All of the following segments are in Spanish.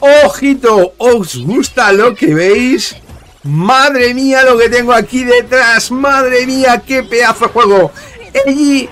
Ojito, ¿os gusta lo que veis? Madre mía lo que tengo aquí detrás, madre mía qué pedazo juego. Elly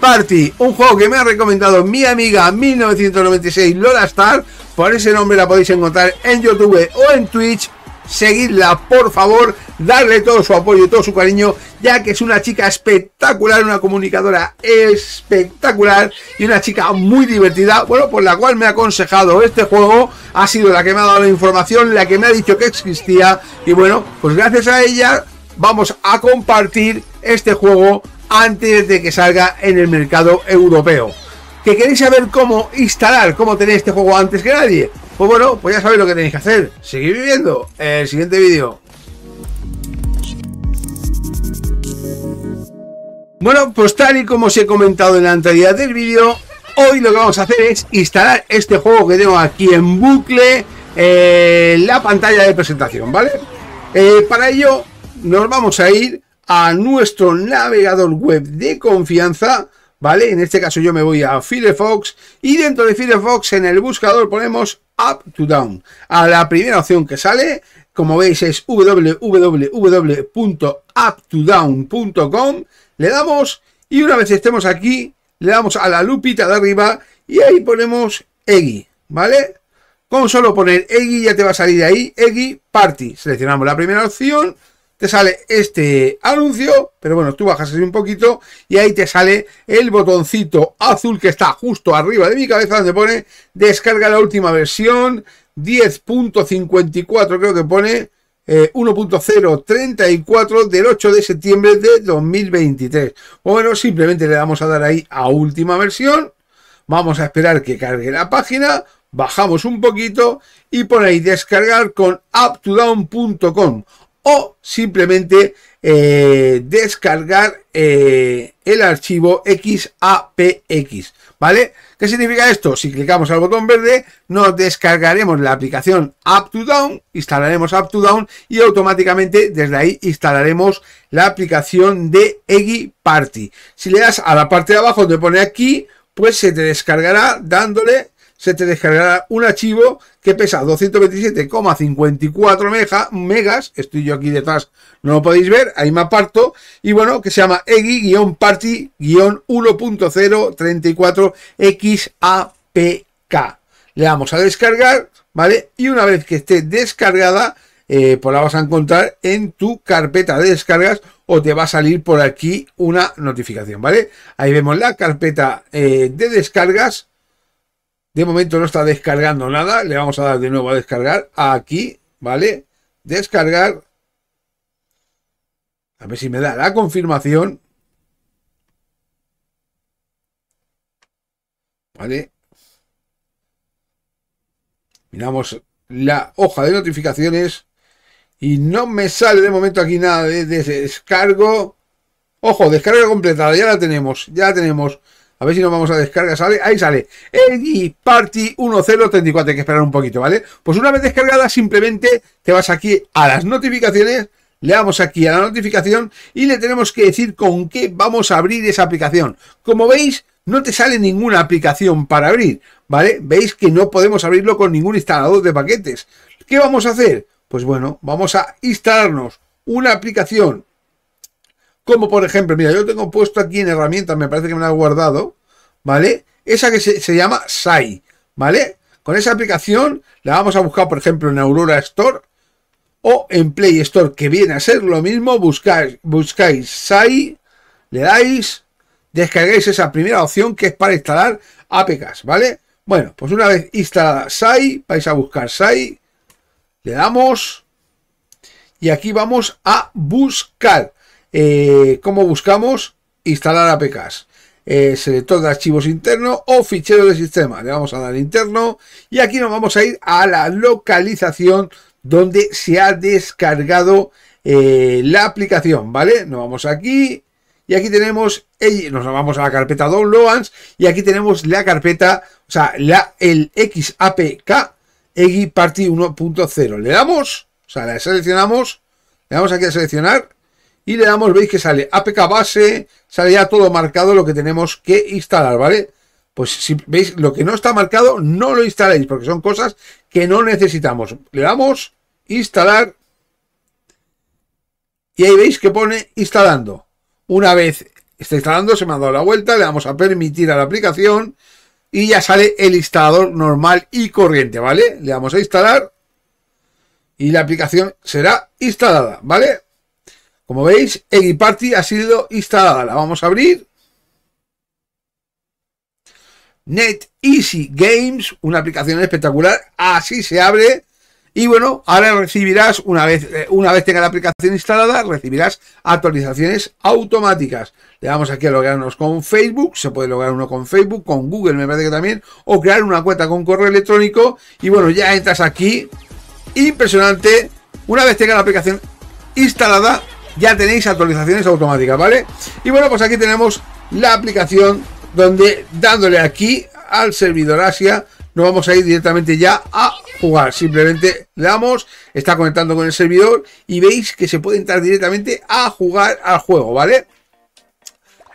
Party, un juego que me ha recomendado mi amiga 1996 Lola Star, por ese nombre la podéis encontrar en YouTube o en Twitch. Seguidla, por favor, darle todo su apoyo y todo su cariño ya que es una chica espectacular, una comunicadora espectacular y una chica muy divertida, bueno, por la cual me ha aconsejado este juego, ha sido la que me ha dado la información, la que me ha dicho que existía y bueno, pues gracias a ella vamos a compartir este juego antes de que salga en el mercado europeo. ¿Que queréis saber cómo instalar, cómo tener este juego antes que nadie? Pues bueno, pues ya sabéis lo que tenéis que hacer. Seguir viviendo. El siguiente vídeo. Bueno, pues tal y como os he comentado en la anterioridad del vídeo, hoy lo que vamos a hacer es instalar este juego que tengo aquí en bucle eh, la pantalla de presentación, ¿vale? Eh, para ello nos vamos a ir a nuestro navegador web de confianza, ¿vale? En este caso yo me voy a Firefox y dentro de Firefox en el buscador ponemos Up to Down. A la primera opción que sale como veis es www.uptodown.com. Le damos y una vez estemos aquí, le damos a la lupita de arriba y ahí ponemos Eggy, ¿vale? Con solo poner Eggy ya te va a salir ahí, Eggy Party. Seleccionamos la primera opción, te sale este anuncio, pero bueno, tú bajas así un poquito y ahí te sale el botoncito azul que está justo arriba de mi cabeza donde pone descarga la última versión 10.54 creo que pone 1.034 eh, del 8 de septiembre de 2023. Bueno, simplemente le vamos a dar ahí a última versión. Vamos a esperar que cargue la página. Bajamos un poquito y ponéis ahí descargar con uptodown.com o simplemente eh, descargar eh, el archivo XAPX. ¿Vale? ¿Qué significa esto? Si clicamos al botón verde, nos descargaremos la aplicación Up to Down, instalaremos Up to Down y automáticamente desde ahí instalaremos la aplicación de Eggy Party. Si le das a la parte de abajo donde pone aquí, pues se te descargará dándole se te descargará un archivo que pesa 227,54 megas. Estoy yo aquí detrás, no lo podéis ver, ahí me aparto. Y bueno, que se llama EGI-Party-1.034XAPK. Le damos a descargar, ¿vale? Y una vez que esté descargada, eh, pues la vas a encontrar en tu carpeta de descargas o te va a salir por aquí una notificación, ¿vale? Ahí vemos la carpeta eh, de descargas de momento no está descargando nada. Le vamos a dar de nuevo a descargar. Aquí, ¿vale? Descargar. A ver si me da la confirmación. ¿Vale? Miramos la hoja de notificaciones. Y no me sale de momento aquí nada de, descargo. Ojo, descarga completada. Ya la tenemos. Ya la tenemos. A ver si nos vamos a descargar. Sale, ahí sale. EDI Party 1034. Hay que esperar un poquito, ¿vale? Pues una vez descargada, simplemente te vas aquí a las notificaciones. Le damos aquí a la notificación y le tenemos que decir con qué vamos a abrir esa aplicación. Como veis, no te sale ninguna aplicación para abrir, ¿vale? Veis que no podemos abrirlo con ningún instalador de paquetes. ¿Qué vamos a hacer? Pues bueno, vamos a instalarnos una aplicación como por ejemplo, mira, yo tengo puesto aquí en herramientas, me parece que me la guardado, ¿vale? Esa que se, llama SAI, ¿vale? Con esa aplicación la vamos a buscar, por ejemplo, en Aurora Store o en Play Store, que viene a ser lo mismo. Buscáis, buscáis SAI, le dais, descargáis esa primera opción que es para instalar APKs, ¿vale? Bueno, pues una vez instalada SAI, vais a buscar SAI, le damos y aquí vamos a buscar eh, cómo buscamos instalar APKs. Eh, selector de archivos interno o fichero de sistema. Le vamos a dar interno y aquí nos vamos a ir a la localización donde se ha descargado eh, la aplicación, ¿vale? Nos vamos aquí y aquí tenemos, nos vamos a la carpeta Downloads y aquí tenemos la carpeta, o sea, la, el XAPK X Party 1.0. Le damos, o sea, la seleccionamos, le damos aquí a seleccionar y le damos, veis que sale APK base, sale ya todo marcado lo que tenemos que instalar, ¿vale? Pues si veis, lo que no está marcado, no lo instaléis, porque son cosas que no necesitamos. Le damos instalar y ahí veis que pone instalando. Una vez está instalando, se me ha dado la vuelta, le damos a permitir a la aplicación y ya sale el instalador normal y corriente, ¿vale? Le damos a instalar y la aplicación será instalada, ¿vale? Como veis, Party ha sido instalada. La vamos a abrir. Net Easy Games, una aplicación espectacular. Así se abre. Y bueno, ahora recibirás, una vez, eh, una vez tenga la aplicación instalada, recibirás actualizaciones automáticas. Le damos aquí a lograrnos con Facebook, se puede lograr uno con Facebook, con Google me parece que también, o crear una cuenta con correo electrónico. Y bueno, ya entras aquí. Impresionante. Una vez tenga la aplicación instalada, ya tenéis actualizaciones automáticas, ¿vale? Y bueno, pues aquí tenemos la aplicación donde dándole aquí al servidor Asia nos vamos a ir directamente ya a jugar. Simplemente le damos, está conectando con el servidor y veis que se puede entrar directamente a jugar al juego, ¿vale?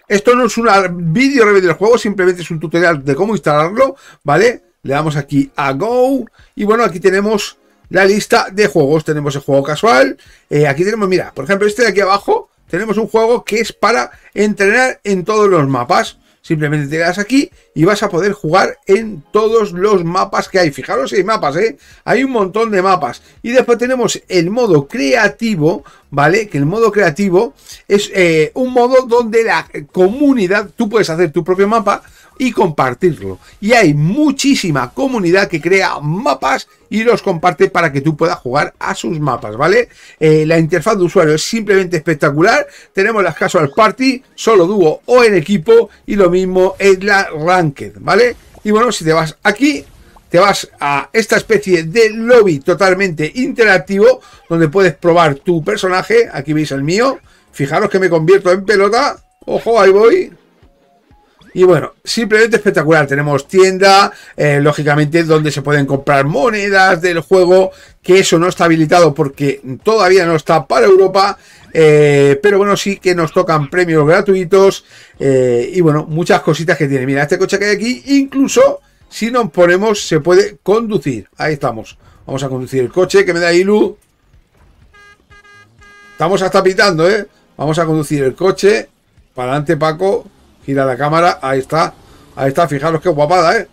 Esto no es un vídeo review del juego, simplemente es un tutorial de cómo instalarlo, ¿vale? Le damos aquí a Go y bueno, aquí tenemos la lista de juegos. Tenemos el juego casual. Eh, aquí tenemos, mira, por ejemplo, este de aquí abajo. Tenemos un juego que es para entrenar en todos los mapas. Simplemente te das aquí y vas a poder jugar en todos los mapas que hay. Fijaros, hay mapas, ¿eh? Hay un montón de mapas. Y después tenemos el modo creativo, ¿vale? Que el modo creativo es eh, un modo donde la comunidad, tú puedes hacer tu propio mapa, y compartirlo. Y hay muchísima comunidad que crea mapas y los comparte para que tú puedas jugar a sus mapas, ¿vale? Eh, la interfaz de usuario es simplemente espectacular. Tenemos las casual party, solo dúo o en equipo y lo mismo es la ranked, ¿vale? Y bueno, si te vas aquí, te vas a esta especie de lobby totalmente interactivo donde puedes probar tu personaje. Aquí veis el mío. Fijaros que me convierto en pelota. Ojo, ahí voy. Y bueno, simplemente espectacular. Tenemos tienda, eh, lógicamente, donde se pueden comprar monedas del juego, que eso no está habilitado porque todavía no está para Europa. Eh, pero bueno, sí que nos tocan premios gratuitos eh, y bueno, muchas cositas que tiene. Mira, este coche que hay aquí, incluso si nos ponemos, se puede conducir. Ahí estamos. Vamos a conducir el coche que me da Ilu. Estamos hasta pitando, ¿eh? Vamos a conducir el coche. Para adelante, Paco. Gira la cámara, ahí está. Ahí está, fijaros qué guapada, ¿eh?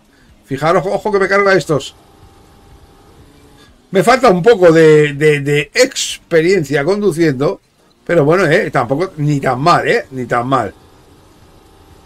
Fijaros, ojo que me carga estos. Me falta un poco de, experiencia conduciendo. Pero bueno, ¿eh? Tampoco, ni tan mal, ¿eh? Ni tan mal.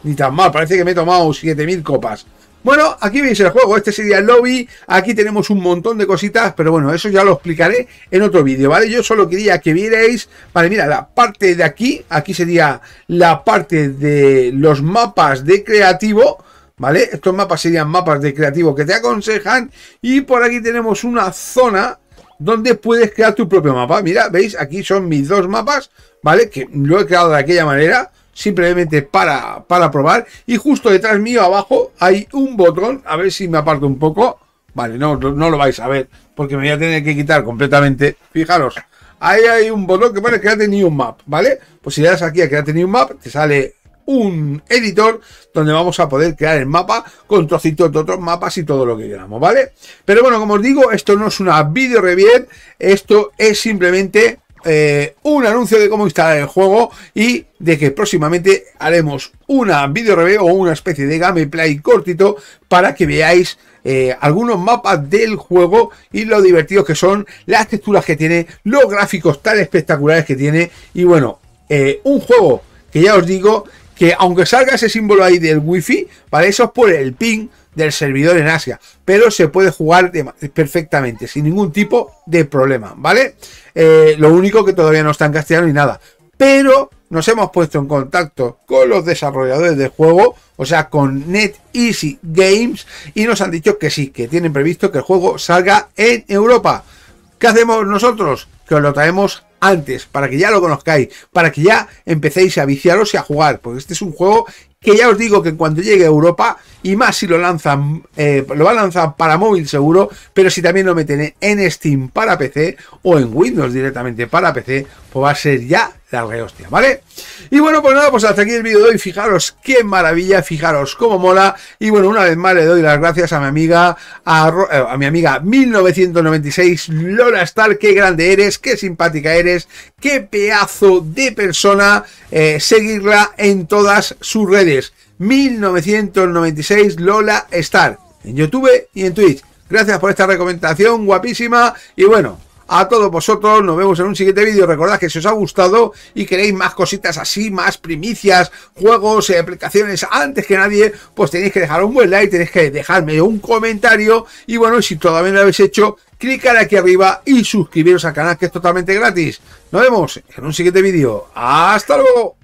Ni tan mal, parece que me he tomado 7000 copas. Bueno, aquí veis el juego, este sería el lobby, aquí tenemos un montón de cositas, pero bueno, eso ya lo explicaré en otro vídeo, ¿vale? Yo solo quería que vierais, vale, mira, la parte de aquí, aquí sería la parte de los mapas de creativo, ¿vale? Estos mapas serían mapas de creativo que te aconsejan y por aquí tenemos una zona donde puedes crear tu propio mapa, mira, ¿veis? Aquí son mis dos mapas, ¿vale? Que lo he creado de aquella manera, simplemente para, probar. Y justo detrás mío, abajo, hay un botón. A ver si me aparto un poco. Vale, no, no lo vais a ver, porque me voy a tener que quitar completamente. Fijaros, ahí hay un botón que pone de New Map, ¿vale? Pues si le das aquí a tenido New Map, te sale un editor donde vamos a poder crear el mapa con trocitos de otros mapas y todo lo que queramos, ¿vale? Pero bueno, como os digo, esto no es una video review, esto es simplemente eh, un anuncio de cómo instalar el juego y de que próximamente haremos una video review o una especie de gameplay cortito para que veáis eh, algunos mapas del juego y lo divertidos que son, las texturas que tiene, los gráficos tan espectaculares que tiene y bueno, eh, un juego que ya os digo que aunque salga ese símbolo ahí del wifi, ¿vale? Eso es por el ping del servidor en Asia, pero se puede jugar perfectamente, sin ningún tipo de problema, ¿vale? Eh, lo único que todavía no está en castellano ni nada, pero nos hemos puesto en contacto con los desarrolladores del juego, o sea, con easy Games, y nos han dicho que sí, que tienen previsto que el juego salga en Europa. ¿Qué hacemos nosotros? Que os lo traemos antes, para que ya lo conozcáis, para que ya empecéis a viciaros y a jugar, porque este es un juego que ya os digo que cuando llegue a Europa, y más si lo lanzan, eh, lo va a lanzar para móvil seguro, pero si también lo meten en Steam para PC o en Windows directamente para PC, pues va a ser ya la hostia ¿vale? Y bueno, pues nada, pues hasta aquí el vídeo de hoy. Fijaros qué maravilla, fijaros cómo mola. Y bueno, una vez más le doy las gracias a mi amiga, a, eh, mi amiga 1996, Lola Star, qué grande eres, qué simpática eres, qué pedazo de persona. Eh, seguirla en todas sus redes 1996 Lola Star en YouTube y en Twitch. Gracias por esta recomendación guapísima y bueno, a todos vosotros. Nos vemos en un siguiente vídeo. Recordad que si os ha gustado y queréis más cositas así, más primicias, juegos, aplicaciones, antes que nadie, pues tenéis que dejar un buen like, tenéis que dejarme un comentario. Y bueno, si todavía no lo habéis hecho, clicar aquí arriba y suscribiros al canal que es totalmente gratis. Nos vemos en un siguiente vídeo. ¡Hasta luego!